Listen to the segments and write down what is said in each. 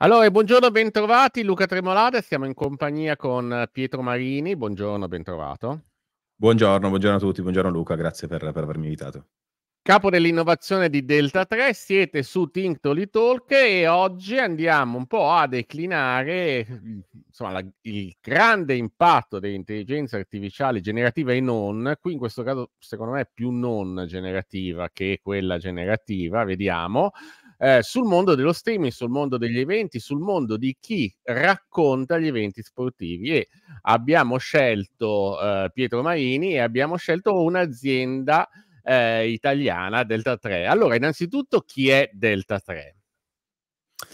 Allora, buongiorno, bentrovati. Luca Tremolade, siamo in compagnia con eh, Pietro Marini. Buongiorno, bentrovato. Buongiorno, buongiorno a tutti, buongiorno Luca, grazie per, per avermi invitato. Capo dell'innovazione di Delta 3, siete su Tinktoli Talk e oggi andiamo un po' a declinare insomma, la, il grande impatto dell'intelligenza artificiale generativa e non, qui in questo caso secondo me più non generativa che quella generativa, vediamo, eh, sul mondo dello streaming, sul mondo degli eventi, sul mondo di chi racconta gli eventi sportivi. E abbiamo scelto eh, Pietro Marini e abbiamo scelto un'azienda eh, italiana, Delta 3. Allora, innanzitutto, chi è Delta 3? Eh,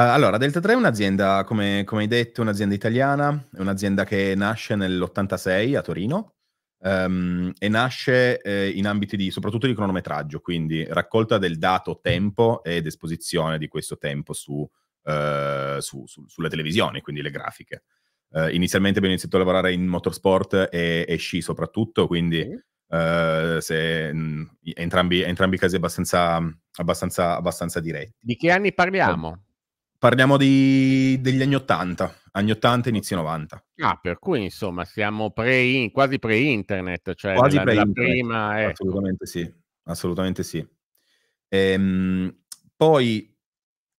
allora, Delta 3 è un'azienda, come, come hai detto, un'azienda italiana, è un'azienda che nasce nell'86 a Torino Um, e nasce eh, in ambiti di, soprattutto di cronometraggio, quindi raccolta del dato tempo ed esposizione di questo tempo su, uh, su, su, sulle televisioni, quindi le grafiche. Uh, inizialmente abbiamo iniziato a lavorare in motorsport e, e sci soprattutto, quindi uh, se, mh, mm, entrambi, entrambi i casi abbastanza, abbastanza, abbastanza diretti. Di che anni parliamo? Parliamo di, degli anni 80, anni 80, inizio 90. Ah, per cui insomma siamo pre, quasi pre-internet, cioè quasi della, pre-internet, della prima... Ecco. Assolutamente sì, assolutamente sì. Ehm, poi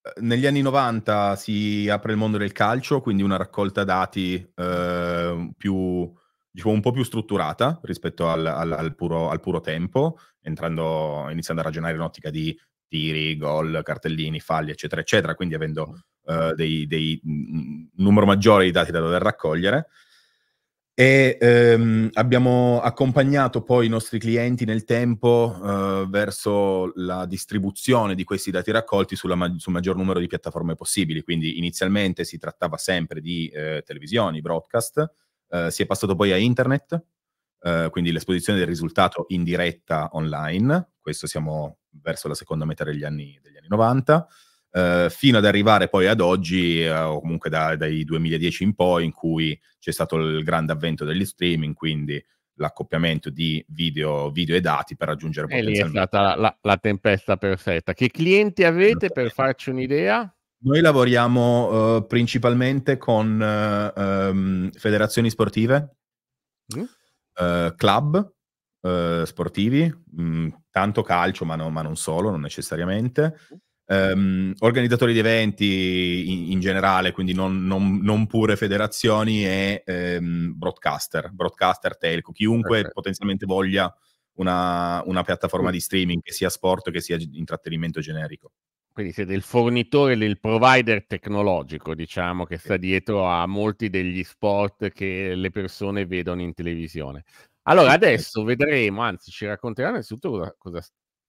eh, negli anni 90 si apre il mondo del calcio, quindi una raccolta dati eh, più, diciamo, un po' più strutturata rispetto al, al, al, puro, al puro tempo, entrando, iniziando a ragionare in ottica di tiri, gol, cartellini, falli, eccetera, eccetera, quindi avendo mm. eh, dei, dei, mm, un numero maggiore di dati da dover raccogliere. E ehm, abbiamo accompagnato poi i nostri clienti nel tempo eh, verso la distribuzione di questi dati raccolti ma- sul maggior numero di piattaforme possibili. Quindi inizialmente si trattava sempre di eh, televisioni, broadcast, eh, si è passato poi a internet, eh, quindi l'esposizione del risultato in diretta online. Questo siamo verso la seconda metà degli anni, degli anni 90, eh, fino ad arrivare poi ad oggi, eh, o comunque da, dai 2010 in poi, in cui c'è stato il grande avvento degli streaming, quindi l'accoppiamento di video, video e dati per raggiungere e Lì è stata la, la, la tempesta perfetta. Che clienti avete, per farci un'idea? Noi lavoriamo uh, principalmente con uh, um, federazioni sportive, mm? uh, club, Uhm, sportivi, mh, mhmm, tanto calcio, ma, no, ma, non solo, non necessariamente. Um, organizzatori di eventi in, in generale, quindi non, non, non, pure federazioni e ehm, broadcaster, broadcaster, telco, chiunque okay. potenzialmente voglia una, una piattaforma okay. di streaming che sia sport che sia intrattenimento generico. Quindi siete il fornitore il provider tecnologico, diciamo, che sta dietro a molti degli sport che le persone vedono in televisione. Allora, adesso vedremo, anzi ci racconterà innanzitutto cosa, cosa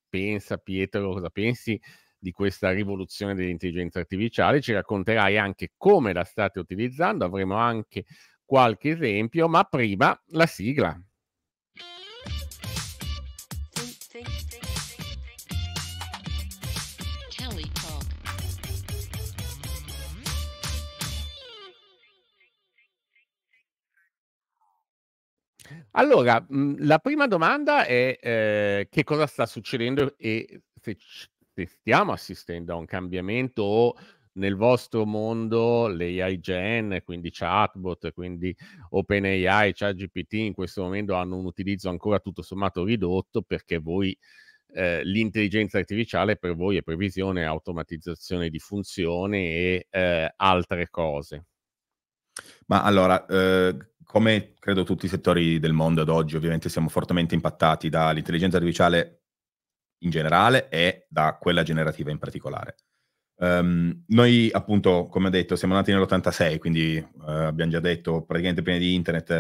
pensa Pietro, cosa pensi di questa rivoluzione dell'intelligenza artificiale, ci racconterai anche come la state utilizzando, avremo anche qualche esempio, ma prima la sigla. Allora, mhmm, la prima domanda è eh, che cosa sta succedendo e se, se, stiamo assistendo a un cambiamento o nel vostro mondo le AI gen, quindi chatbot, quindi OpenAI, ChatGPT in questo momento hanno un utilizzo ancora tutto sommato ridotto perché voi eh, l'intelligenza artificiale per voi è previsione, automatizzazione di funzioni e eh, altre cose. Ma allora, eh, come credo tutti i settori del mondo ad oggi, ovviamente siamo fortemente impattati dall'intelligenza artificiale in generale e da quella generativa in particolare. Um, noi appunto, come detto, siamo nati nell'86, quindi uh, abbiamo già detto praticamente prima di internet,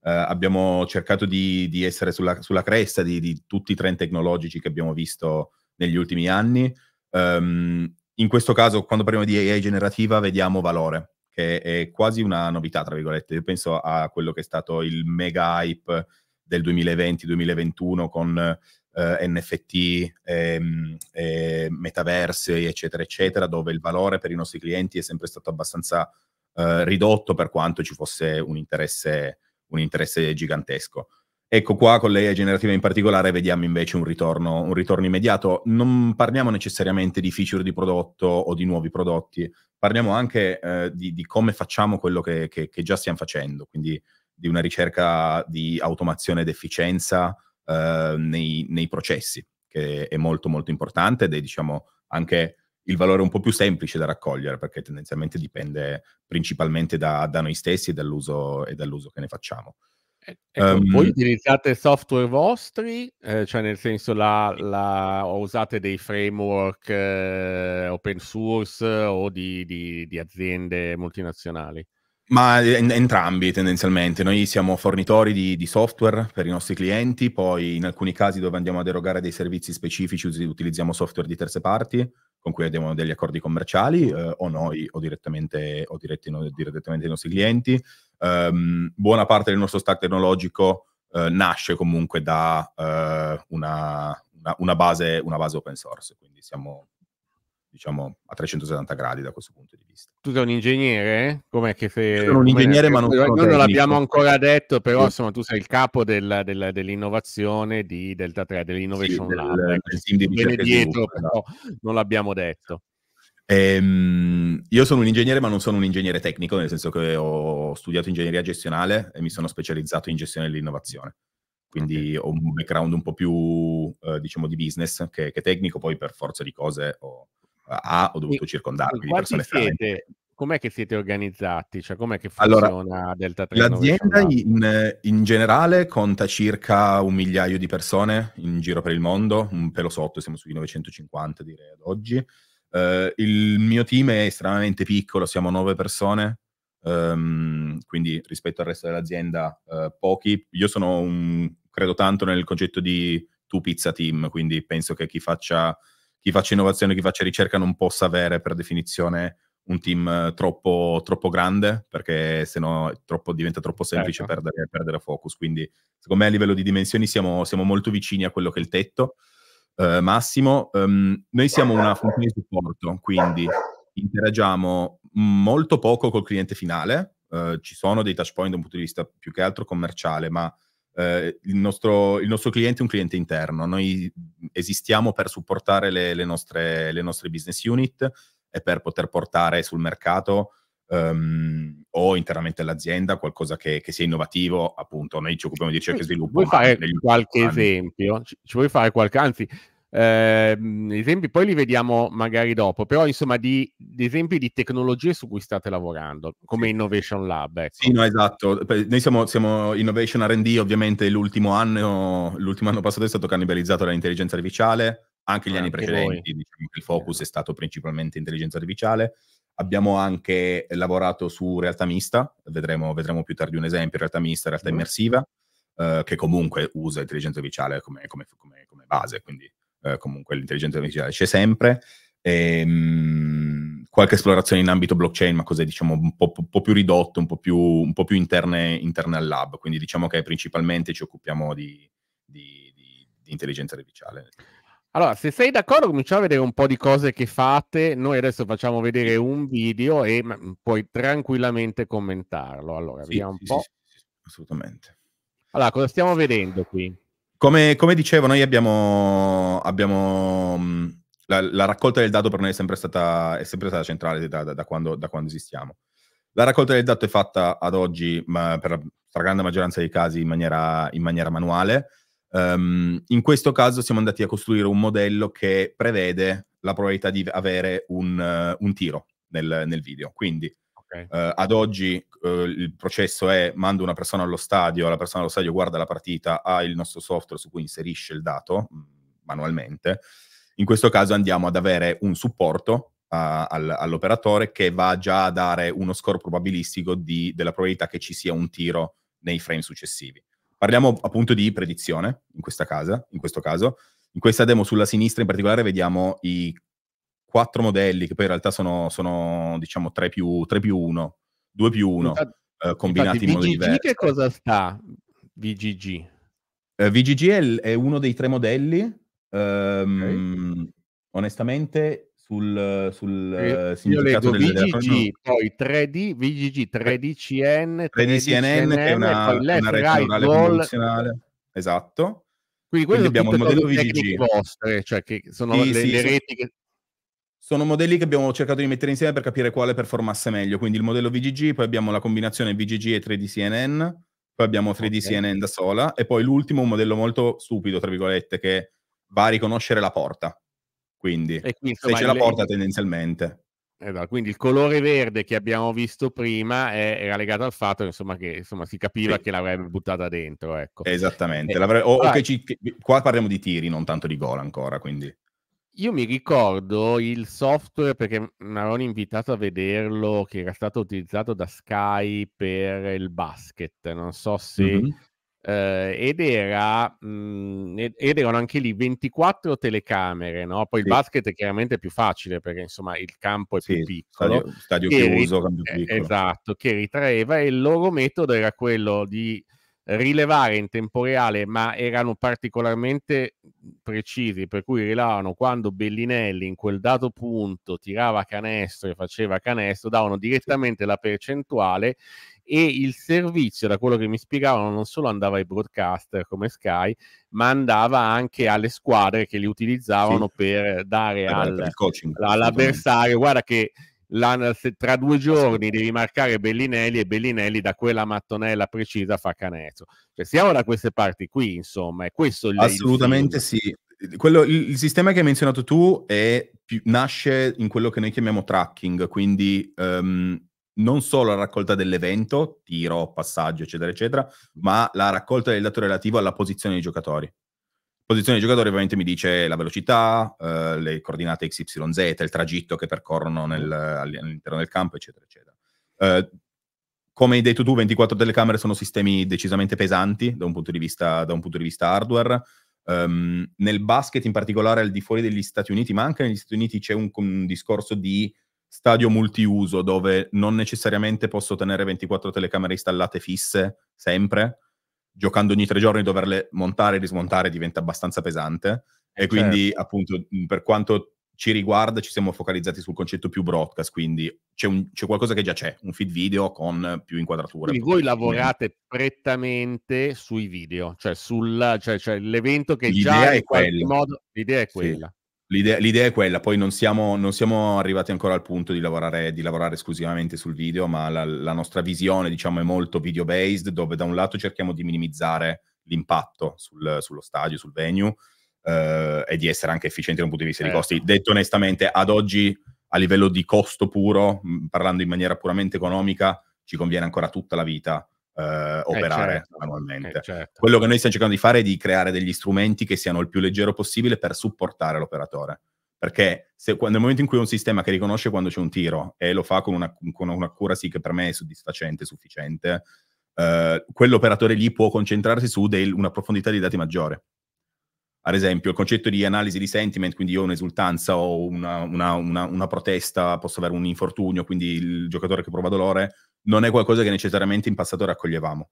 uh, abbiamo cercato di, di essere sulla, sulla cresta di, di, tutti i trend tecnologici che abbiamo visto negli ultimi anni. Um, in questo caso, quando parliamo di AI generativa, vediamo valore, che è quasi una novità, tra virgolette. Io penso a quello che è stato il mega hype del 2020-2021 con eh, NFT, ehm, eh, metaverse, eccetera, eccetera, dove il valore per i nostri clienti è sempre stato abbastanza eh, ridotto per quanto ci fosse un interesse, un interesse gigantesco. Ecco qua con l'AI generativa in particolare vediamo invece un ritorno, un ritorno, immediato. Non parliamo necessariamente di feature di prodotto o di nuovi prodotti, parliamo anche eh, di, di, come facciamo quello che, che, che, già stiamo facendo, quindi di una ricerca di automazione ed efficienza eh, nei, nei, processi, che è molto molto importante ed è diciamo anche il valore un po' più semplice da raccogliere, perché tendenzialmente dipende principalmente da, da noi stessi e dall'uso, e dall'uso che ne facciamo. Ecco, um, voi ehm utilizzate software vostri, eh, cioè nel senso la, la, o usate dei framework eh, open source o di, di, di aziende multinazionali? Ma en- entrambi tendenzialmente, noi siamo fornitori di, di, software per i nostri clienti, poi in alcuni casi dove andiamo ad erogare dei servizi specifici us- utilizziamo software di terze parti con cui abbiamo degli accordi commerciali eh, o noi o direttamente, o direttamente, direttamente i nostri clienti ehm, buona parte del nostro stack tecnologico eh, nasce comunque da eh, una, una, base, una base open source, quindi siamo diciamo a 360 gradi da questo punto di vista. Tu sei un ingegnere? Eh? Com'è che sei? Sono un ingegnere, ma non sono Noi non l'abbiamo ancora detto, però sì. insomma tu sei il capo del, del, dell'innovazione di Delta 3, dell'Innovation sì, Lab. Del, ecco. del team di ricerca dietro, sviluppo, però no. Esatto. non l'abbiamo detto. Ehm, io sono un ingegnere, ma non sono un ingegnere tecnico, nel senso che ho studiato ingegneria gestionale e mi sono specializzato in gestione dell'innovazione. Quindi okay. ho un background un po' più, eh, diciamo, di business che, che, tecnico, poi per forza di cose ho, a, ho dovuto e, circondarmi di persone siete, Com'è che siete organizzati? Cioè, com'è che funziona allora, Delta 3? L'azienda in, in, generale conta circa un migliaio di persone in giro per il mondo, un pelo sotto, siamo sui 950 direi ad oggi. Uh, il mio team è estremamente piccolo, siamo nove persone, um, quindi rispetto al resto dell'azienda uh, pochi. Io sono un, credo tanto nel concetto di tu pizza team, quindi penso che chi faccia, chi faccia innovazione, chi faccia ricerca non possa avere per definizione un team troppo, troppo grande, perché se no troppo, diventa troppo semplice ecco. perdere, perdere, focus. Quindi secondo me a livello di dimensioni siamo, siamo molto vicini a quello che è il tetto. Eh, Massimo. Um, noi siamo una funzione di supporto, quindi interagiamo molto poco col cliente finale. Uh, ci sono dei touch point da un punto di vista più che altro commerciale, ma uh, il, nostro, il, nostro, cliente è un cliente interno. Noi esistiamo per supportare le, le, nostre, le nostre business unit e per poter portare sul mercato um, o interamente all'azienda, qualcosa che, che, sia innovativo, appunto, noi ci occupiamo di ricerca e sviluppo. Vuoi fare qualche anni. esempio? Ci, ci vuoi fare qualche, anzi, eh, esempi, poi li vediamo magari dopo, però insomma di, di, esempi di tecnologie su cui state lavorando, come sì. Innovation Lab. Ecco. Sì, no, esatto. Noi siamo, siamo Innovation RD, ovviamente l'ultimo anno, l'ultimo anno passato è stato cannibalizzato dall'intelligenza artificiale, anche gli anni anche precedenti, voi. diciamo che il focus è stato principalmente intelligenza artificiale. Abbiamo anche lavorato su realtà mista, vedremo, vedremo più tardi un esempio, realtà mista, realtà mm. immersiva, eh, che comunque usa intelligenza artificiale come, come, come, come base, quindi eh, comunque l'intelligenza artificiale c'è sempre. E, ehm, mh, qualche esplorazione in ambito blockchain, ma cose diciamo un po', po più ridotte, un po' più, un po più interne, interne, al lab, quindi diciamo che principalmente ci occupiamo di, di, di, di intelligenza artificiale. Allora, se sei d'accordo, cominciamo a vedere un po' di cose che fate. Noi adesso facciamo vedere un video e mm, puoi tranquillamente commentarlo. Allora, sì, vediamo un sì, po'. Sì, assolutamente. Allora, cosa stiamo vedendo qui? Come, come dicevo, noi abbiamo, abbiamo mm, la, la, raccolta del dato per noi è sempre stata, è sempre stata centrale da, da, da, quando, da, quando, esistiamo. La raccolta del dato è fatta ad oggi, ma per la stragrande maggioranza dei casi, in maniera, in maniera manuale Um, in questo caso siamo andati a costruire un modello che prevede la probabilità di avere un, uh, un tiro nel, nel, video. Quindi okay. uh, ad oggi uh, il processo è mando una persona allo stadio, la persona allo stadio guarda la partita, ha il nostro software su cui inserisce il dato mm, manualmente. In questo caso andiamo ad avere un supporto a, al, all'operatore che va già a dare uno score probabilistico di, della probabilità che ci sia un tiro nei frame successivi. Parliamo appunto di predizione, in, casa, in questo caso. In questa demo sulla sinistra in particolare vediamo i quattro modelli, che poi in realtà sono, sono diciamo, 3 più, 3 più 1, 2 più 1, infatti, eh, combinati infatti, in modo diverso. VGG che cosa sta? VGG? Eh, VGG è, è, uno dei tre modelli. Um, okay. Ehm, onestamente, sul, sul uh, eh, sindacato del VGG, poi 3D, VGG 3DCN, 3DCNN, che è una, una rete right Esatto. Quindi, Quindi abbiamo il modello VGG. Vostre, cioè che sono sì, le, sì, le, reti che... Sono modelli che abbiamo cercato di mettere insieme per capire quale performasse meglio. Quindi il modello VGG, poi abbiamo la combinazione VGG e 3DCNN, poi abbiamo 3DCNN okay. da sola, e poi l'ultimo, un modello molto stupido, tra virgolette, che va a riconoscere la porta quindi, quindi insomma, se ce la porta il... tendenzialmente. Allora, eh, quindi il colore verde che abbiamo visto prima è, eh, era legato al fatto insomma, che insomma, si capiva sì. che l'avrebbe buttata dentro. Ecco. Esattamente. Eh, o, o che ci, che, qua parliamo di tiri, non tanto di gol ancora. Quindi. Io mi ricordo il software perché mi avevano invitato a vederlo che era stato utilizzato da Sky per il basket. Non so se mm-hmm eh, ed, era, mh, mhmm, ed, erano anche lì 24 telecamere, no? Poi sì. il basket è chiaramente più facile perché insomma il campo è sì, più piccolo. Stadio, stadio chiuso, rit- più eh, piccolo. Esatto, che ritraeva e il loro metodo era quello di rilevare in tempo reale, ma erano particolarmente precisi, per cui rilavano quando Bellinelli in quel dato punto tirava canestro e faceva canestro, davano direttamente la percentuale e il servizio, da quello che mi spiegavano, non solo andava ai broadcaster come Sky, ma andava anche alle squadre che li utilizzavano sì. per dare ah, al, coaching, all'avversario, guarda che la, tra due giorni devi marcare Bellinelli e Bellinelli da quella mattonella precisa fa canestro. Cioè, siamo da queste parti qui, insomma, è questo il Assolutamente sì. Quello, il, il, sistema che hai menzionato tu è, nasce in quello che noi chiamiamo tracking, quindi um, non solo la raccolta dell'evento, tiro, passaggio, eccetera, eccetera, ma la raccolta del dato relativo alla posizione dei giocatori. Posizione dei giocatori ovviamente mi dice la velocità, eh, le coordinate XYZ, il tragitto che percorrono nel, all'interno del campo, eccetera, eccetera. Eh, come hai detto tu, 24 telecamere sono sistemi decisamente pesanti da un punto di vista, punto di vista hardware. Um, nel basket, in particolare al di fuori degli Stati Uniti, ma anche negli Stati Uniti c'è un, un discorso di stadio multiuso dove non necessariamente posso tenere 24 telecamere installate fisse sempre, giocando ogni tre giorni doverle montare e rismontare diventa abbastanza pesante eh, e quindi certo. appunto per quanto ci riguarda ci siamo focalizzati sul concetto più broadcast, quindi c'è, un, c'è qualcosa che già c'è, un feed video con più inquadrature. Quindi voi lavorate prettamente sui video, cioè, sulla, cioè, cioè l'evento che l'idea già è in qualche quella. modo... L'idea è quella. Sì. L'idea, l'idea, è quella, poi non siamo, non siamo, arrivati ancora al punto di lavorare, di lavorare esclusivamente sul video, ma la, la nostra visione diciamo, è molto video-based, dove da un lato cerchiamo di minimizzare l'impatto sul, sullo stadio, sul venue, eh, e di essere anche efficienti da un punto di vista eh. di costi. Certo. Detto onestamente, ad oggi, a livello di costo puro, parlando in maniera puramente economica, ci conviene ancora tutta la vita eh, eh, operare eh certo, manualmente. Eh certo. Quello che noi stiamo cercando di fare è di creare degli strumenti che siano il più leggero possibile per supportare l'operatore. Perché se, nel momento in cui un sistema che riconosce quando c'è un tiro e lo fa con una, con una cura sì che per me è soddisfacente, sufficiente, eh, quell'operatore lì può concentrarsi su del, una profondità di dati maggiore ad esempio, il concetto di analisi di sentiment, quindi io ho un'esultanza o una, una, una, una, protesta, posso avere un infortunio, quindi il giocatore che prova dolore, non è qualcosa che necessariamente in passato raccoglievamo.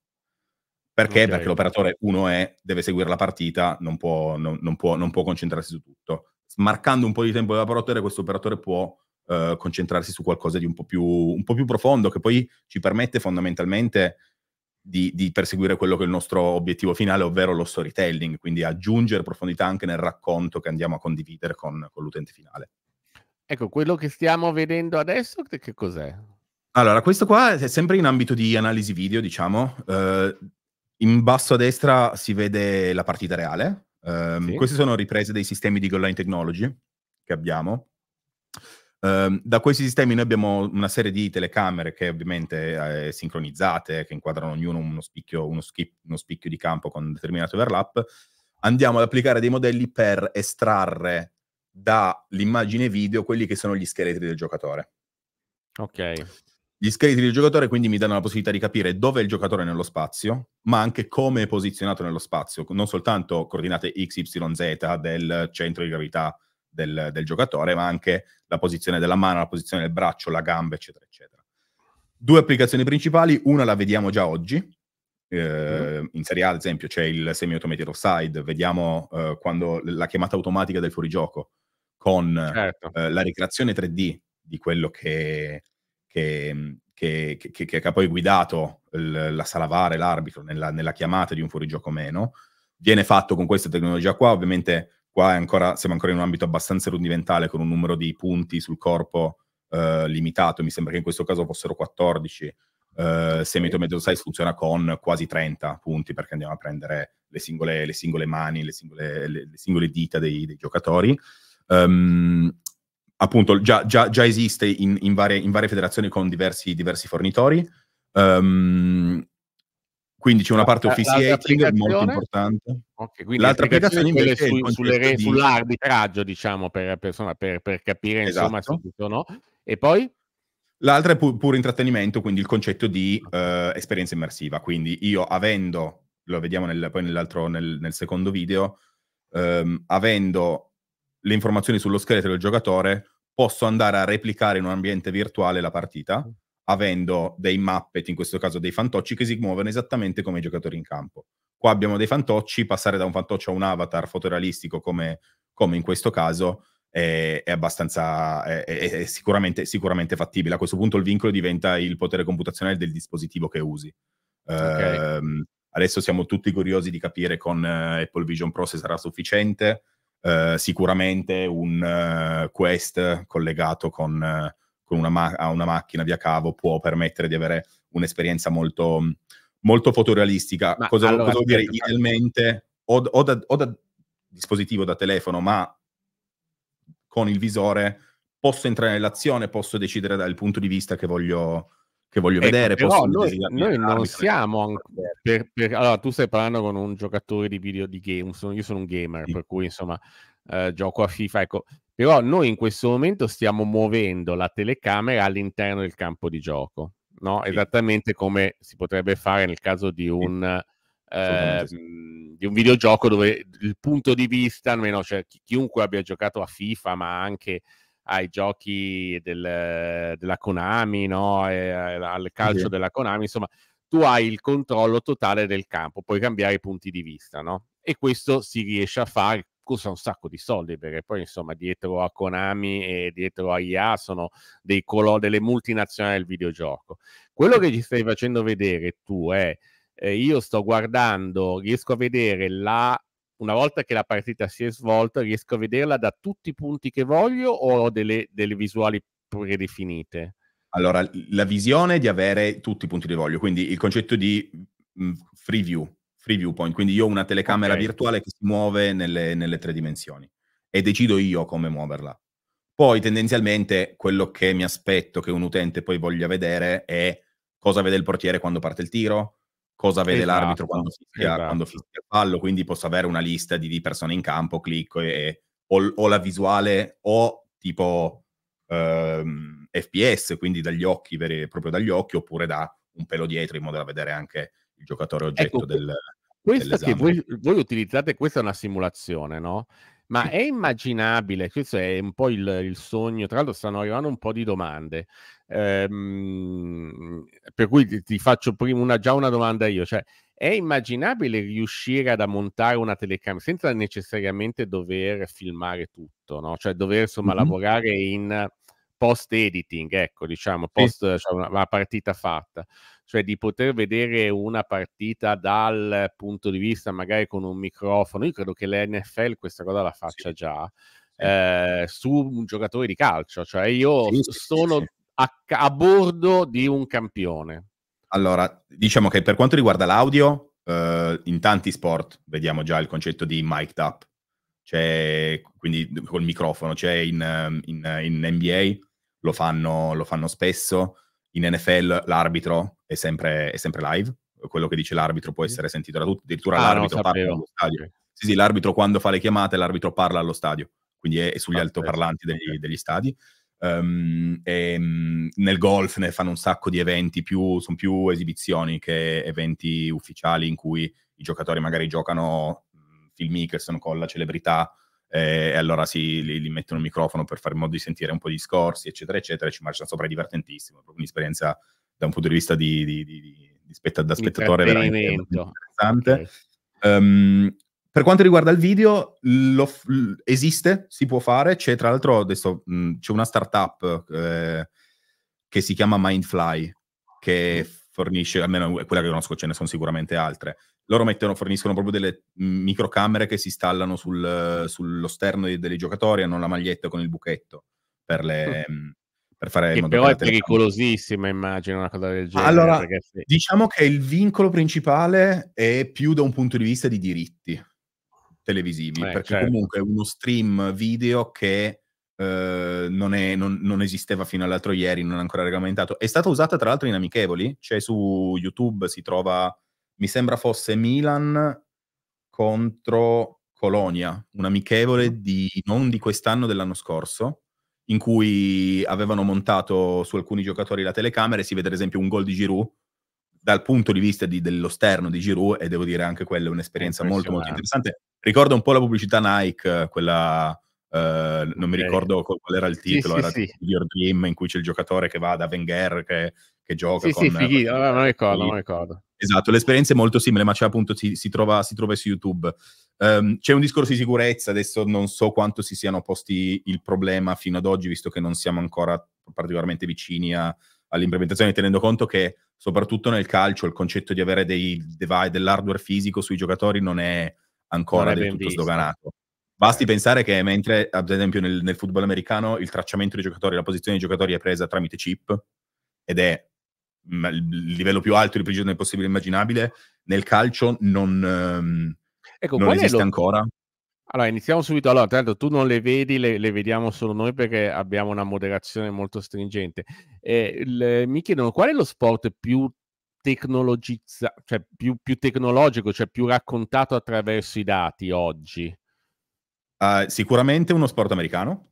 Perché? Okay. Perché l'operatore uno è, deve seguire la partita, non può, non, non, può, non può, concentrarsi su tutto. Marcando un po' di tempo dell'operatore, questo operatore può eh, concentrarsi su qualcosa di un po, più, un po' più profondo, che poi ci permette fondamentalmente di, di, perseguire quello che è il nostro obiettivo finale, ovvero lo storytelling, quindi aggiungere profondità anche nel racconto che andiamo a condividere con, con l'utente finale. Ecco, quello che stiamo vedendo adesso, che cos'è? Allora, questo qua è sempre in ambito di analisi video, diciamo. Eh, in basso a destra si vede la partita reale. Eh, sì. Queste sono riprese dei sistemi di goal line technology che abbiamo. Ehm, da questi sistemi noi abbiamo una serie di telecamere che ovviamente eh, sincronizzate, che inquadrano ognuno uno spicchio, uno, skip, uno spicchio di campo con un determinato overlap. Andiamo ad applicare dei modelli per estrarre dall'immagine video quelli che sono gli scheletri del giocatore. Ok. Gli scheletri del giocatore quindi mi danno la possibilità di capire dove è il giocatore nello spazio, ma anche come è posizionato nello spazio, non soltanto coordinate x, y, z del centro di gravità del, del giocatore, ma anche la posizione della mano, la posizione del braccio, la gamba, eccetera, eccetera. Due applicazioni principali, una la vediamo già oggi, Uh, in Serie A, ad esempio, c'è il semi-automated offside, vediamo uh, quando la chiamata automatica del fuorigioco con certo. uh, la ricreazione 3D di quello che, che, che, che ha poi guidato l- la sala VAR l'arbitro nella, nella, chiamata di un fuorigioco meno. Viene fatto con questa tecnologia qua, ovviamente Qua ancora, siamo ancora in un ambito abbastanza rudimentale con un numero di punti sul corpo eh, limitato, mi sembra che in questo caso fossero 14. Uh, Semito Metodo Size funziona con quasi 30 punti perché andiamo a prendere le singole, le singole mani, le singole, le, le singole, dita dei, dei giocatori. Um, appunto, già, già, già esiste in, in, varie, in, varie, federazioni con diversi, diversi fornitori. Um, quindi c'è una parte officiating molto importante. Okay, L'altra applicazione invece su, sulle, di... sull'arbitraggio, diciamo, per, per, per, per capire esatto. insomma, se tutto no. E poi? L'altra è pu- puro intrattenimento, quindi il concetto di eh, esperienza immersiva. Quindi io avendo, lo vediamo nel, poi nell'altro, nel, nel secondo video, ehm, avendo le informazioni sullo scheletro del giocatore, posso andare a replicare in un ambiente virtuale la partita mm avendo dei Muppet, in questo caso dei fantocci, che si muovono esattamente come i giocatori in campo. Qua abbiamo dei fantocci, passare da un fantoccio a un avatar fotorealistico come, come in questo caso è, è abbastanza, è, è sicuramente, sicuramente, fattibile. A questo punto il vincolo diventa il potere computazionale del dispositivo che usi. Okay. Uh, adesso siamo tutti curiosi di capire con eh, Apple Vision Pro se sarà sufficiente. Uh, sicuramente un eh, Quest collegato con con una, ma- una macchina via cavo può permettere di avere un'esperienza molto, molto fotorealistica. Ma cosa, allora, cosa vuol dire aspetta, idealmente? O, o, da, o da dispositivo, da telefono, ma con il visore posso entrare nell'azione, posso decidere dal punto di vista che voglio, che voglio ecco, vedere. Però noi, noi non siamo ancora. Per, per, allora, tu stai parlando con un giocatore di video di game, sono, io sono un gamer, sì. per cui insomma. Eh, gioco a FIFA, ecco, però noi in questo momento stiamo muovendo la telecamera all'interno del campo di gioco, no? sì. esattamente come si potrebbe fare nel caso di un, sì. Eh, sì. di un videogioco dove il punto di vista, almeno cioè, chiunque abbia giocato a FIFA, ma anche ai giochi del, della Konami, no? e, al calcio della Konami, insomma, tu hai il controllo totale del campo, puoi cambiare i punti di vista, no? E questo si riesce a fare costa un sacco di soldi perché poi insomma dietro a Konami e dietro a IA sono dei colo- delle multinazionali del videogioco. Quello che ci stai facendo vedere tu è eh, io sto guardando, riesco a vedere la una volta che la partita si è svolta, riesco a vederla da tutti i punti che voglio o ho delle, delle visuali predefinite? Allora, la visione di avere tutti i punti che voglio, quindi il concetto di free view, Free viewpoint, quindi io ho una telecamera okay. virtuale che si muove nelle, nelle, tre dimensioni e decido io come muoverla. Poi tendenzialmente quello che mi aspetto che un utente poi voglia vedere è cosa vede il portiere quando parte il tiro, cosa vede esatto, l'arbitro quando fischia, esatto. quando fischia, esatto. il pallo, quindi posso avere una lista di, persone in campo, clicco e, ho, ho, la visuale o tipo ehm, FPS, quindi dagli occhi, proprio dagli occhi, oppure da un pelo dietro in modo da vedere anche il giocatore oggetto ecco, del... Questa che voi, voi, utilizzate, questa è una simulazione, no? Ma è immaginabile, questo è un po' il, il sogno, tra l'altro stanno arrivando un po' di domande, ehm, per cui ti, ti faccio prima una, già una domanda io, cioè è immaginabile riuscire ad ammontare una telecamera senza necessariamente dover filmare tutto, no? Cioè dover insomma mm-hmm. lavorare in post editing, ecco, diciamo, post, sì. cioè una, una, partita fatta, cioè di poter vedere una partita dal punto di vista magari con un microfono. Io credo che l'NFL questa cosa la faccia sì. già. Eh, su un giocatore di calcio, cioè io sì, sono a, a, bordo di un campione. Allora, diciamo che per quanto riguarda l'audio, eh, in tanti sport vediamo già il concetto di mic'd up, c'è, quindi col microfono, c'è in, in, in NBA, lo fanno, lo fanno spesso. In NFL l'arbitro è sempre, è sempre, live, quello che dice l'arbitro può essere sentito da tutti, addirittura ah, l'arbitro parla allo stadio. Sì, sì, l'arbitro quando fa le chiamate, l'arbitro parla allo stadio, quindi è, è sugli ah, altoparlanti degli, degli stadi. Um, e, um, nel golf ne fanno un sacco di eventi, più, sono più esibizioni che eventi ufficiali in cui i giocatori magari giocano mm, filmmakers con la celebrità eh, e allora si, li, li, mettono un microfono per fare in modo di sentire un po' di discorsi, eccetera, eccetera, e ci marciano sopra, è divertentissimo, è proprio un'esperienza da un punto di vista di, di, di, di spett- da spettatore veramente interessante. Okay. Um, per quanto riguarda il video, lo, esiste, si può fare, c'è tra l'altro adesso mh, c'è una startup eh, che si chiama Mindfly, che mm. fornisce, almeno quella che conosco, ce ne sono sicuramente altre, loro mettono, forniscono proprio delle microcamere che si installano sul, sullo sterno dei, dei, giocatori, hanno la maglietta con il buchetto per le... Mm. mm per fare che però è pericolosissima, immagino, una cosa del genere. Allora, sì. diciamo che il vincolo principale è più da un punto di vista di diritti televisivi, eh, perché certo. comunque è uno stream video che Uh, non, è, non, non, esisteva fino all'altro ieri, non è ancora regolamentato. È stata usata tra l'altro in amichevoli, cioè su YouTube, si trova mi sembra fosse Milan contro Colonia, un amichevole di, non di quest'anno, dell'anno scorso, in cui avevano montato su alcuni giocatori la telecamera e si vede ad esempio un gol di Giroud dal punto di vista di, dello sterno di Giroud e devo dire anche quella è un'esperienza molto molto interessante. Ricorda un po' la pubblicità Nike, eh, quella... Uh, non okay. mi ricordo qual era il titolo, sì, era sì, sì. Your Dream in cui c'è il giocatore che va da Wenger che che gioca. Sì, con, sì, eh, fighito, con... non ricordo, non ricordo. Esatto, l'esperienza è molto simile, ma c'è appunto, si, si, trova, si trova, su YouTube. Um, c'è un discorso di sicurezza, adesso non so quanto si siano posti il problema fino ad oggi, visto che non siamo ancora particolarmente vicini a, all'implementazione, tenendo conto che soprattutto nel calcio il concetto di avere dei, dei, dell'hardware fisico sui giocatori non è ancora non è del tutto visto. sdoganato. Basti eh. pensare che mentre, ad esempio, nel, nel football americano il tracciamento dei giocatori, la posizione dei giocatori è presa tramite chip ed è il livello più alto di prigione possibile immaginabile, nel calcio non, ehm, ecco, non esiste lo... ancora. Allora, iniziamo subito. Allora, tanto tu non le vedi, le, le, vediamo solo noi perché abbiamo una moderazione molto stringente. Eh, le, mi chiedono qual è lo sport più tecnologizzato, cioè più, più, tecnologico, cioè più raccontato attraverso i dati oggi? Uh, sicuramente uno sport americano,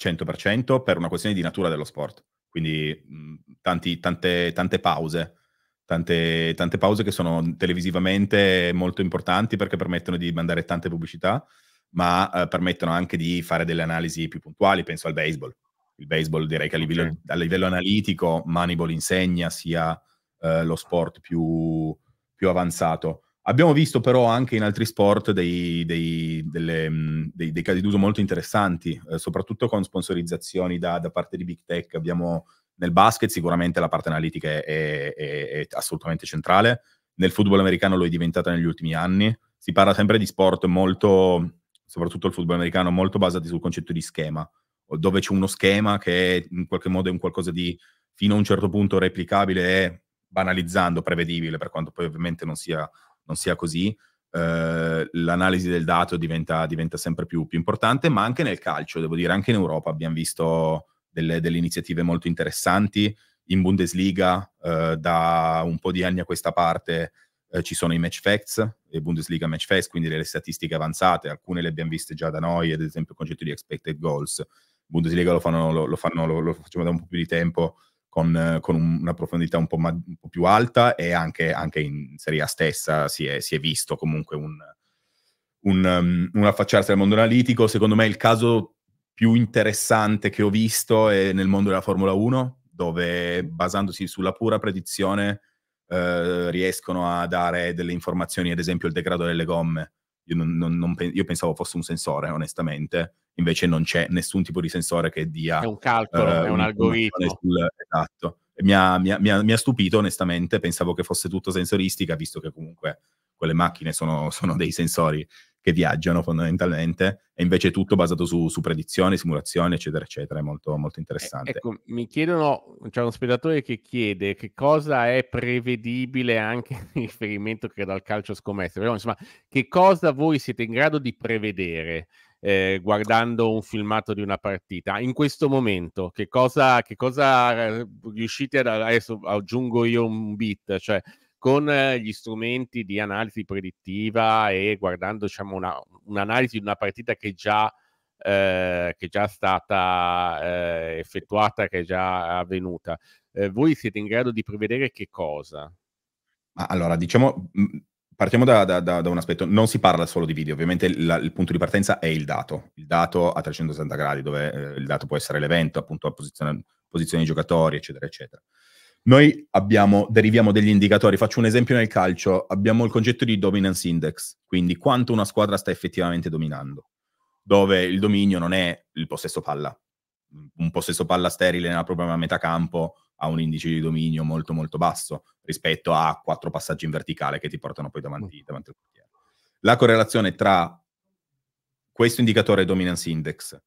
100%, per una questione di natura dello sport quindi mhmm, tanti, tante, tante, pause. Tante, tante, pause che sono televisivamente molto importanti perché permettono di mandare tante pubblicità, ma eh, permettono anche di fare delle analisi più puntuali. Penso al baseball. Il baseball direi che a livello, okay. a livello analitico Moneyball insegna sia eh, lo sport più, più avanzato. Abbiamo visto però anche in altri sport dei, dei, delle, dei, dei casi d'uso molto interessanti, eh, soprattutto con sponsorizzazioni da, da, parte di big tech. Abbiamo nel basket sicuramente la parte analitica è, è, è, assolutamente centrale, nel football americano lo è diventata negli ultimi anni. Si parla sempre di sport molto, soprattutto il football americano, molto basati sul concetto di schema, dove c'è uno schema che in qualche modo è un qualcosa di fino a un certo punto replicabile e banalizzando prevedibile, per quanto poi ovviamente non sia non sia così, eh, l'analisi del dato diventa, diventa sempre più, più, importante, ma anche nel calcio, devo dire, anche in Europa abbiamo visto delle, delle iniziative molto interessanti. In Bundesliga eh, da un po' di anni a questa parte eh, ci sono i match facts, le Bundesliga match facts, quindi le statistiche avanzate, alcune le abbiamo viste già da noi, ad esempio il concetto di expected goals. Bundesliga lo, fanno, lo, lo, fanno, lo, lo facciamo da un po' più di tempo con, con un, una profondità un po', ma, un po', più alta e anche, anche, in Serie A stessa si è, si è visto comunque un, un, um, un affacciarsi al mondo analitico. Secondo me il caso più interessante che ho visto è nel mondo della Formula 1, dove basandosi sulla pura predizione eh, riescono a dare delle informazioni, ad esempio il degrado delle gomme io, non, non, non, io, pensavo fosse un sensore, onestamente, invece non c'è nessun tipo di sensore che dia... È un calcolo, uh, è un algoritmo. Sul, esatto. Mi ha, mi, ha, mi ha, stupito onestamente, pensavo che fosse tutto sensoristica, visto che comunque quelle macchine sono, sono dei sensori che viaggiano fondamentalmente, e invece è tutto basato su, su predizioni, simulazioni, eccetera, eccetera. È molto, molto interessante. Eh, ecco, mi chiedono, c'è uno spettatore che chiede che cosa è prevedibile anche in riferimento credo al calcio scommesso, però insomma, che cosa voi siete in grado di prevedere? Eh, guardando un filmato di una partita. In questo momento, che cosa, che cosa eh, riuscite ad... Adesso aggiungo io un bit, cioè con eh, gli strumenti di analisi predittiva e guardando diciamo, una, un'analisi di una partita che già, eh, che già stata eh, effettuata, che è già avvenuta, eh, voi siete in grado di prevedere che cosa? Allora, diciamo, partiamo da, da, da, un aspetto, non si parla solo di video, ovviamente la, il punto di partenza è il dato, il dato a 360 gradi, dove eh, il dato può essere l'evento, appunto la posizione, posizione dei giocatori, eccetera, eccetera. Noi abbiamo, deriviamo degli indicatori, faccio un esempio nel calcio, abbiamo il concetto di dominance index, quindi quanto una squadra sta effettivamente dominando, dove il dominio non è il possesso palla, un possesso palla sterile nella propria metà campo ha un indice di dominio molto molto basso rispetto a quattro passaggi in verticale che ti portano poi davanti, mm. davanti al portiere. La correlazione tra questo indicatore e dominance index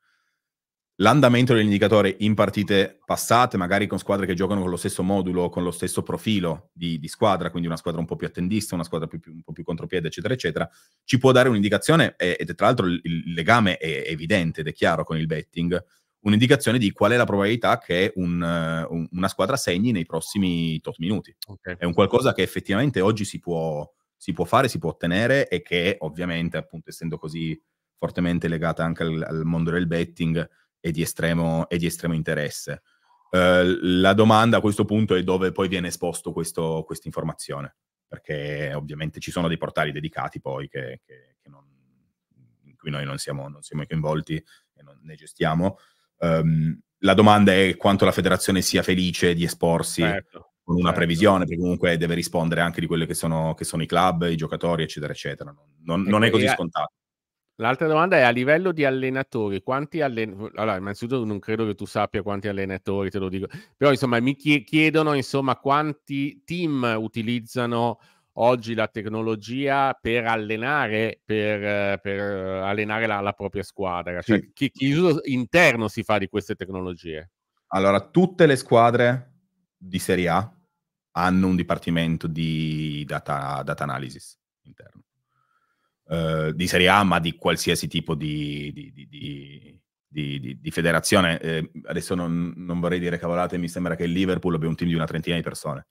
l'andamento dell'indicatore in partite passate, magari con squadre che giocano con lo stesso modulo, con lo stesso profilo di, di squadra, quindi una squadra un po' più attendista, una squadra più, più, un po' più contropiede, eccetera, eccetera, ci può dare un'indicazione, ed tra l'altro il, il legame è evidente ed è chiaro con il betting, un'indicazione di qual è la probabilità che un, un, una squadra segni nei prossimi tot minuti. Okay. È un qualcosa che effettivamente oggi si può, si può fare, si può ottenere e che ovviamente, appunto, essendo così fortemente legata anche al, al mondo del betting, è di estremo, è di estremo interesse. Uh, la domanda a questo punto è dove poi viene esposto questa informazione, perché ovviamente ci sono dei portali dedicati poi che, che, che non, in cui noi non siamo, non siamo coinvolti e non ne gestiamo. Um, la domanda è quanto la federazione sia felice di esporsi certo, con una certo. previsione, perché comunque deve rispondere anche di quelli che, che sono, i club, i giocatori, eccetera, eccetera. Non, non è così scontato. L'altra domanda è a livello di allenatori, quanti allenatori? Allora, innanzitutto non credo che tu sappia quanti allenatori, te lo dico, però insomma mi chiedono insomma, quanti team utilizzano oggi la tecnologia per allenare, per, per allenare la, la, propria squadra, cioè sì. che, che uso interno si fa di queste tecnologie? Allora, tutte le squadre di Serie A hanno un dipartimento di data, data analysis interno. Eh, di Serie A, ma di qualsiasi tipo di, di, di, di federazione. Eh, adesso non, non, vorrei dire cavolate, mi sembra che il Liverpool abbia un team di una trentina di persone,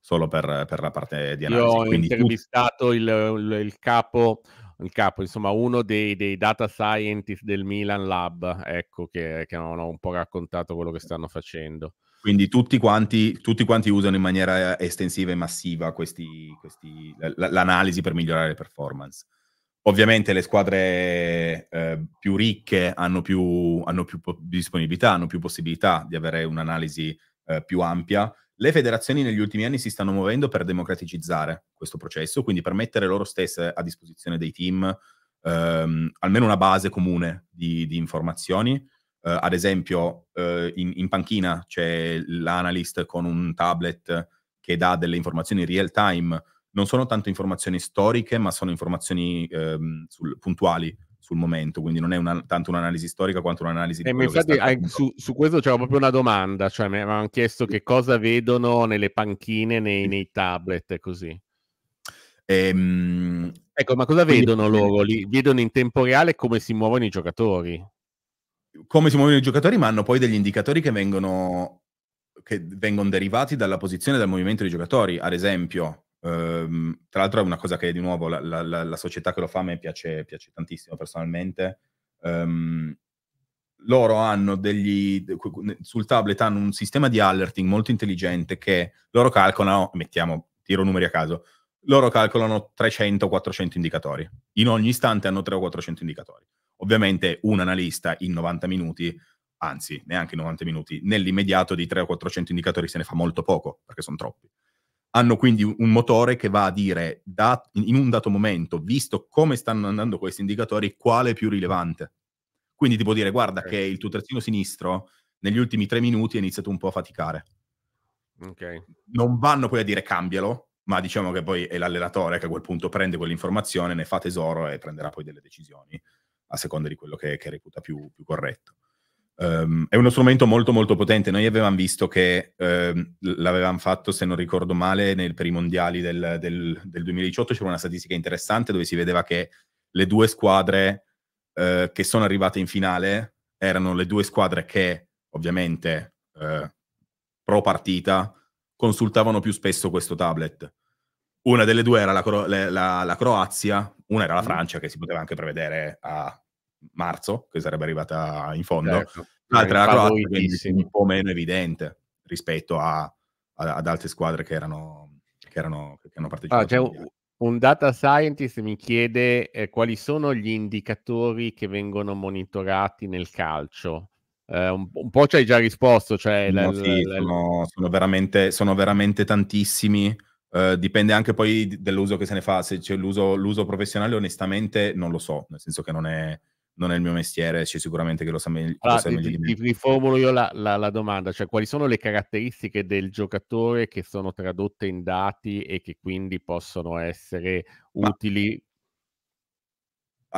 solo per, per la parte di analisi. Io ho Quindi intervistato tu... il, il, il capo il capo, insomma, uno dei, dei, data scientist del Milan Lab, ecco, che, che non ho un po' raccontato quello che stanno facendo. Quindi tutti quanti, tutti quanti, usano in maniera estensiva e massiva questi, questi, l'analisi per migliorare le performance. Ovviamente le squadre eh, più ricche hanno più, hanno più po- disponibilità, hanno più possibilità di avere un'analisi eh, più ampia. Le federazioni negli ultimi anni si stanno muovendo per democraticizzare questo processo, quindi per mettere loro stesse a disposizione dei team ehm, almeno una base comune di, di informazioni Uh, ad esempio, uh, in, in, panchina c'è l'analyst con un tablet che dà delle informazioni real time. Non sono tanto informazioni storiche, ma sono informazioni um, sul, puntuali sul momento, quindi non è una, tanto un'analisi storica quanto un'analisi di eh, infatti hai, su, su, questo c'era proprio una domanda, cioè mi avevano chiesto che cosa vedono nelle panchine, nei, nei tablet e così. Ehm, ecco, ma cosa quindi, vedono loro? Li, vedono in tempo reale come si muovono i giocatori? come si muovono i giocatori, ma hanno poi degli indicatori che vengono, che vengono derivati dalla posizione e dal movimento dei giocatori. Ad esempio, ehm, tra l'altro è una cosa che di nuovo la, la, la, la società che lo fa a me piace, piace tantissimo personalmente. Ehm, loro hanno degli sul tablet hanno un sistema di alerting molto intelligente che loro calcolano, mettiamo, tiro numeri a caso, loro calcolano 300-400 indicatori. In ogni istante hanno 300 o 400 indicatori. Ovviamente un analista in 90 minuti, anzi neanche in 90 minuti, nell'immediato di 300 o 400 indicatori se ne fa molto poco, perché sono troppi. Hanno quindi un motore che va a dire da, in un dato momento, visto come stanno andando questi indicatori, quale è più rilevante. Quindi ti può dire, guarda okay. che il tuo terzino sinistro negli ultimi tre minuti ha iniziato un po' a faticare. Okay. Non vanno poi a dire cambialo, ma diciamo che poi è l'allenatore che a quel punto prende quell'informazione, ne fa tesoro e prenderà poi delle decisioni a seconda di quello che, che reputa più, più corretto. Um, è uno strumento molto molto potente. Noi avevamo visto che um, l'avevamo fatto, se non ricordo male, nel, per i mondiali del, del, del, 2018 c'era una statistica interessante dove si vedeva che le due squadre uh, che sono arrivate in finale erano le due squadre che ovviamente uh, pro partita consultavano più spesso questo tablet. Una delle due era la, Cro- la, la, la Croazia, una era la mm-hmm. Francia, che si poteva anche prevedere a marzo, che sarebbe arrivata in fondo. Certo. L'altra era la Croazia, quindi un po' meno evidente rispetto a, a, ad altre squadre che erano, che erano che hanno partecipato. Ah, cioè, un data scientist mi chiede eh, quali sono gli indicatori che vengono monitorati nel calcio. Eh, un, un, po' ci hai già risposto, cioè no, la, sì, la, sono, Sono, veramente, sono, veramente, tantissimi. Eh, dipende anche poi dell'uso che se ne fa, se c'è l'uso, l'uso professionale onestamente non lo so, nel senso che non è, non è il mio mestiere, c'è sicuramente che lo sa, me- allora, lo sa meglio di me. Ti riformulo io la, la, la, domanda, cioè quali sono le caratteristiche del giocatore che sono tradotte in dati e che quindi possono essere Ma... utili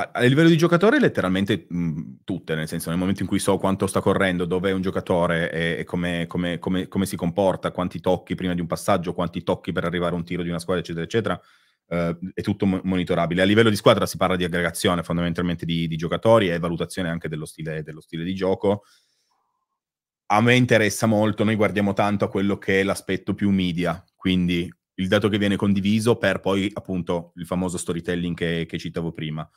a, a, livello di giocatore letteralmente mh, mm, tutte, nel senso nel momento in cui so quanto sta correndo, dove è un giocatore e, e come, come, come, come, si comporta, quanti tocchi prima di un passaggio, quanti tocchi per arrivare a un tiro di una squadra, eccetera, eccetera, eh, è tutto mo- monitorabile. A livello di squadra si parla di aggregazione fondamentalmente di, di giocatori e valutazione anche dello stile, dello stile di gioco a me interessa molto, noi guardiamo tanto a quello che è l'aspetto più media, quindi il dato che viene condiviso per poi appunto il famoso storytelling che, che citavo prima.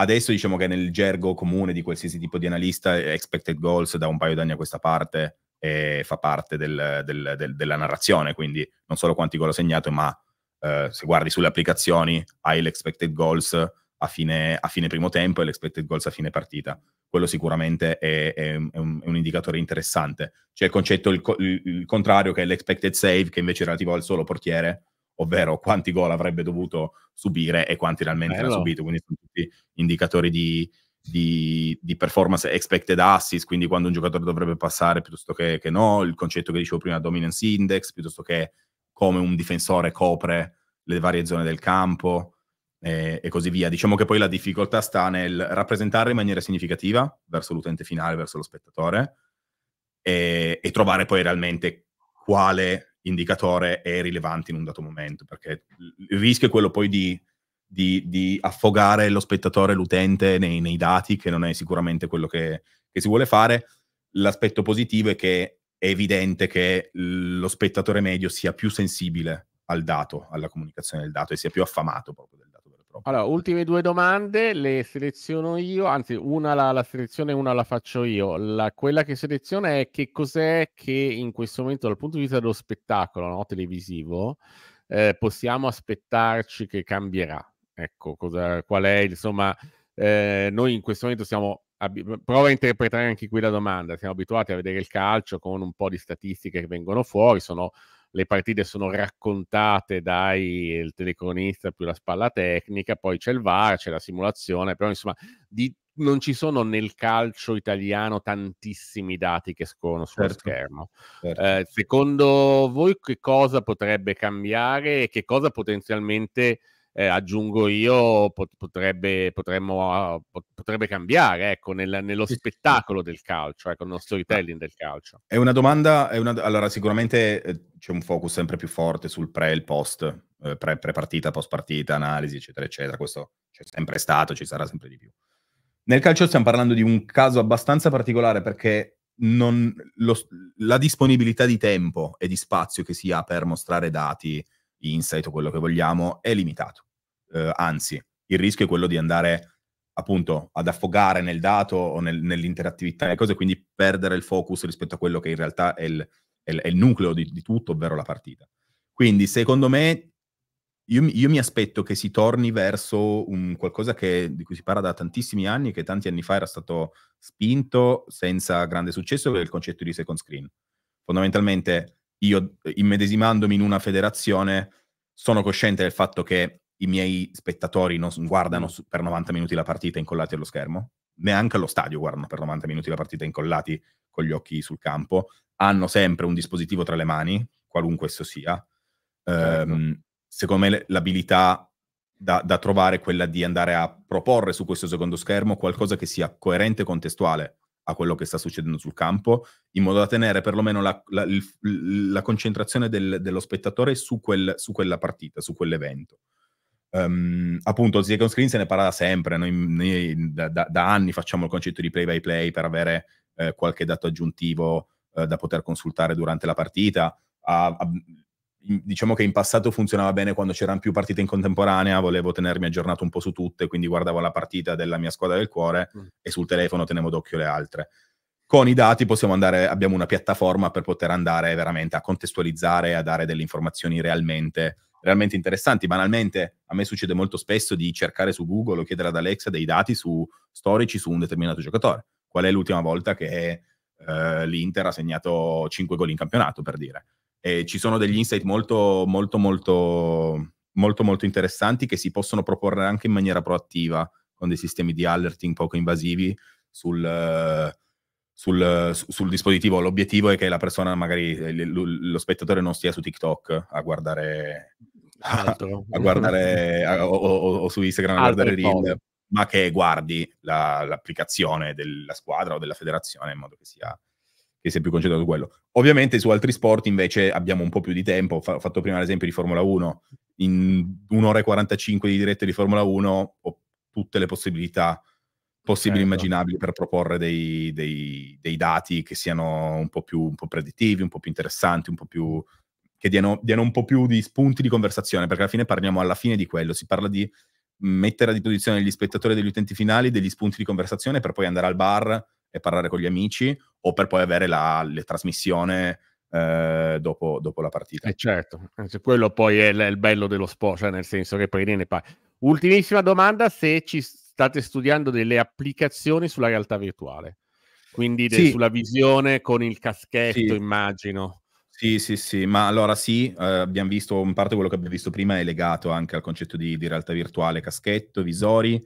Adesso diciamo che nel gergo comune di qualsiasi tipo di analista, eh, expected goals da un paio d'anni a questa parte eh, fa parte del, del, del, della narrazione, quindi non solo quanti gol ho segnato, ma eh, se guardi sulle applicazioni hai l'expected goals a fine, a fine, primo tempo e l'expected goals a fine partita. Quello sicuramente è, è, un, è un, indicatore interessante. C'è il concetto il, il contrario che è l'expected save, che invece è relativo al solo portiere, ovvero quanti gol avrebbe dovuto subire e quanti realmente Bello. ha subito, quindi sono tutti indicatori di, di, di, performance expected assist, quindi quando un giocatore dovrebbe passare piuttosto che, che, no, il concetto che dicevo prima, dominance index, piuttosto che come un difensore copre le varie zone del campo eh, e così via. Diciamo che poi la difficoltà sta nel rappresentare in maniera significativa verso l'utente finale, verso lo spettatore, e, e trovare poi realmente quale indicatore è rilevante in un dato momento, perché il rischio è quello poi di, di, di affogare lo spettatore, l'utente nei, nei, dati, che non è sicuramente quello che, che si vuole fare. L'aspetto positivo è che è evidente che lo spettatore medio sia più sensibile al dato, alla comunicazione del dato e sia più affamato proprio del loro. Allora, ultime due domande, le seleziono io, anzi una la, la selezione e una la faccio io. La, quella che seleziona è che cos'è che in questo momento dal punto di vista dello spettacolo no, televisivo eh, possiamo aspettarci che cambierà. Ecco, cosa, qual è, insomma, eh, noi in questo momento siamo prova a interpretare anche qui la domanda. Siamo abituati a vedere il calcio con un po' di statistiche che vengono fuori, sono le partite sono raccontate dai telecronista più la spalla tecnica, poi c'è il VAR, c'è la simulazione, però insomma di, non ci sono nel calcio italiano tantissimi dati che scorrono sullo certo. schermo. Certo. Eh, secondo voi che cosa potrebbe cambiare e che cosa potenzialmente... Eh, aggiungo io, potrebbe, potremmo, ah, potrebbe cambiare ecco, nel, nello spettacolo del calcio, ecco, nello storytelling del calcio. È una domanda, è una, allora sicuramente eh, c'è un focus sempre più forte sul pre e il post, eh, pre, partita, post partita, analisi, eccetera, eccetera. Questo c'è sempre stato, ci sarà sempre di più. Nel calcio stiamo parlando di un caso abbastanza particolare perché non, lo, la disponibilità di tempo e di spazio che si ha per mostrare dati, insight o quello che vogliamo è limitato. Eh, anzi, il rischio è quello di andare appunto ad affogare nel dato o nel, nell'interattività e cose, quindi perdere il focus rispetto a quello che in realtà è il, è, è il nucleo di, di, tutto, ovvero la partita. Quindi secondo me io, io mi aspetto che si torni verso un qualcosa che, di cui si parla da tantissimi anni, che tanti anni fa era stato spinto senza grande successo, che è il concetto di second screen. Fondamentalmente io immedesimandomi in una federazione sono cosciente del fatto che i miei spettatori non guardano per 90 minuti la partita incollati allo schermo, neanche allo stadio guardano per 90 minuti la partita incollati con gli occhi sul campo, hanno sempre un dispositivo tra le mani, qualunque esso sia. Certo. Ehm, secondo me l'abilità da, da, trovare è quella di andare a proporre su questo secondo schermo qualcosa che sia coerente e contestuale a quello che sta succedendo sul campo, in modo da tenere perlomeno la, la, la concentrazione del, dello spettatore su, quel, su, quella partita, su quell'evento. Um, appunto, Second Screen se ne parla sempre, noi, noi da, da, anni facciamo il concetto di play by play per avere eh, qualche dato aggiuntivo eh, da poter consultare durante la partita. A, a, diciamo che in passato funzionava bene quando c'erano più partite in contemporanea, volevo tenermi aggiornato un po' su tutte, quindi guardavo la partita della mia squadra del cuore mm. e sul telefono tenevo d'occhio le altre. Con i dati possiamo andare, abbiamo una piattaforma per poter andare veramente a contestualizzare, e a dare delle informazioni realmente, realmente interessanti. Banalmente, a me succede molto spesso di cercare su Google o chiedere ad Alexa dei dati su, storici su un determinato giocatore. Qual è l'ultima volta che eh, l'Inter ha segnato 5 gol in campionato, per dire. E ci sono degli insight molto, molto, molto, molto, molto interessanti che si possono proporre anche in maniera proattiva con dei sistemi di alerting poco invasivi sul... Sul, sul, dispositivo. L'obiettivo è che la persona, magari lo spettatore, non stia su TikTok a guardare. A, a guardare a, o, o, o, su Instagram a Altre guardare reel ma che guardi la, l'applicazione della squadra o della federazione in modo che sia, che sia più concentrato su quello. Ovviamente su altri sport invece abbiamo un po' più di tempo, ho fatto prima l'esempio di Formula 1, in un'ora e 45 di dirette di Formula 1 ho tutte le possibilità possibili certo. immaginabili per proporre dei, dei, dei, dati che siano un po' più un po predittivi, un po' più interessanti, un po' più che diano, diano, un po' più di spunti di conversazione, perché alla fine parliamo alla fine di quello, si parla di mettere a disposizione degli spettatori e degli utenti finali degli spunti di conversazione per poi andare al bar e parlare con gli amici o per poi avere la trasmissione eh, dopo, dopo, la partita. Eh certo, eh, quello poi è l- il bello dello sport, cioè nel senso che poi ne parli. Ultimissima domanda, se ci state studiando delle applicazioni sulla realtà virtuale, quindi de- sì. sulla visione con il caschetto, sì. immagino. Sì, sì, sì, ma allora sì, eh, abbiamo visto, in parte quello che abbiamo visto prima è legato anche al concetto di, di realtà virtuale, caschetto, visori.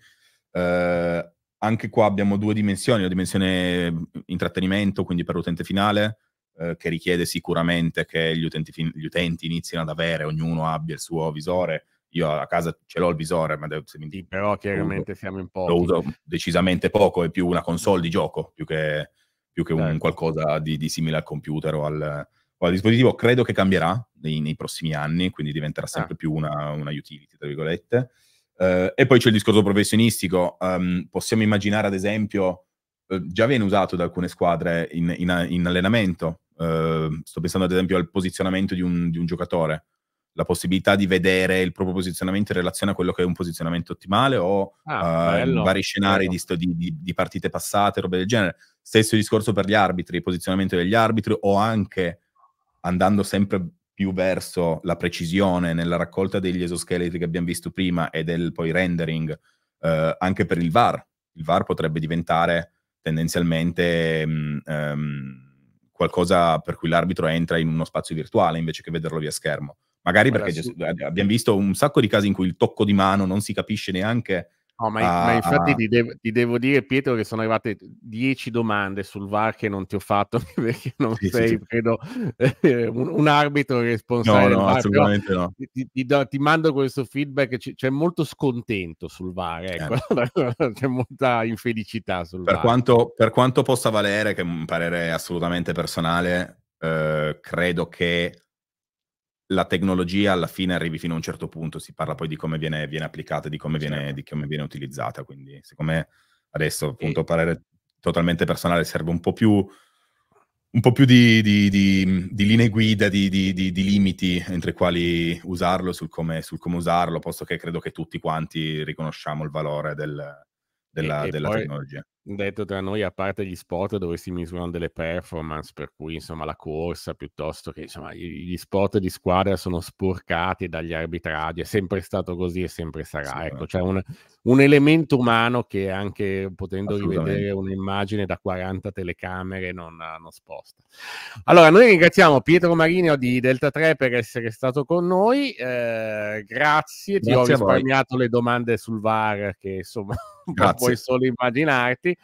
Eh, anche qua abbiamo due dimensioni, la dimensione mm, intrattenimento, quindi per l'utente finale, eh, che richiede sicuramente che gli utenti, fin- gli utenti inizino ad avere, ognuno abbia il suo visore, io a casa ce l'ho il visore, ma se mi dico, però chiaramente uso, siamo in poco. Lo uso decisamente poco, è più una console di gioco più che, più che un certo. qualcosa di, di, simile al computer o al, Guarda, il dispositivo credo che cambierà nei, nei prossimi anni, quindi diventerà ah. sempre ah. più una, una, utility, tra virgolette. Uh, e poi c'è il discorso professionistico. Um, possiamo immaginare, ad esempio, uh, già viene usato da alcune squadre in, in, in allenamento. Uh, sto pensando, ad esempio, al posizionamento di un, di un giocatore la possibilità di vedere il proprio posizionamento in relazione a quello che è un posizionamento ottimale o ah, uh, vari scenari di, di, di, partite passate, robe del genere. Stesso discorso per gli arbitri, il posizionamento degli arbitri o anche andando sempre più verso la precisione nella raccolta degli esoscheletri che abbiamo visto prima e del poi rendering, eh, anche per il VAR. Il VAR potrebbe diventare tendenzialmente mh, um, ehm, qualcosa per cui l'arbitro entra in uno spazio virtuale invece che vederlo via schermo. Magari Guarda, perché sì. abbiamo visto un sacco di casi in cui il tocco di mano non si capisce neanche No, ma, ah, ma infatti ah, ah. ti, devo, ti, devo dire, Pietro, che sono arrivate dieci domande sul VAR che non ti ho fatto perché non sì, sei, sì, credo, eh, un, un, arbitro responsabile. No, no, assolutamente no. Ti, ti, do, ti, mando questo feedback, c- c'è molto scontento sul VAR, eh. ecco. eh. c'è molta infelicità sul per VAR. Quanto, per quanto possa valere, che è un parere assolutamente personale, eh, credo che la tecnologia alla fine arrivi fino a un certo punto, si parla poi di come viene, viene applicata, di come viene, certo. di come viene utilizzata, quindi secondo me adesso, appunto, e... parere totalmente personale, serve un po' più un po' più di, di, di, di linee guida, di, limiti entro i quali usarlo, sul come, sul come, usarlo, posto che credo che tutti quanti riconosciamo il valore del, della, e, e della poi, tecnologia detto tra noi, a parte gli sport dove si misurano delle performance, per cui insomma la corsa piuttosto che insomma gli sport di squadra sono sporcati dagli arbitraggi, è sempre stato così e sempre sarà. Sì, ecco, eh. c'è cioè un, un, elemento umano che anche potendo rivedere un'immagine da 40 telecamere non, non sposta. Allora, noi ringraziamo Pietro Marino di Delta 3 per essere stato con noi, eh, grazie, ti ho risparmiato le domande sul VAR che insomma... ma puoi solo immaginarti.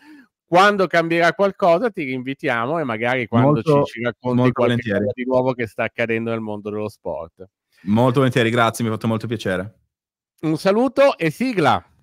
Quando cambierà qualcosa ti rinvitiamo e magari quando molto, ci, ci racconti qualcosa di nuovo che sta accadendo nel mondo dello sport. Molto volentieri, grazie, mi ha fatto molto piacere. Un saluto e sigla.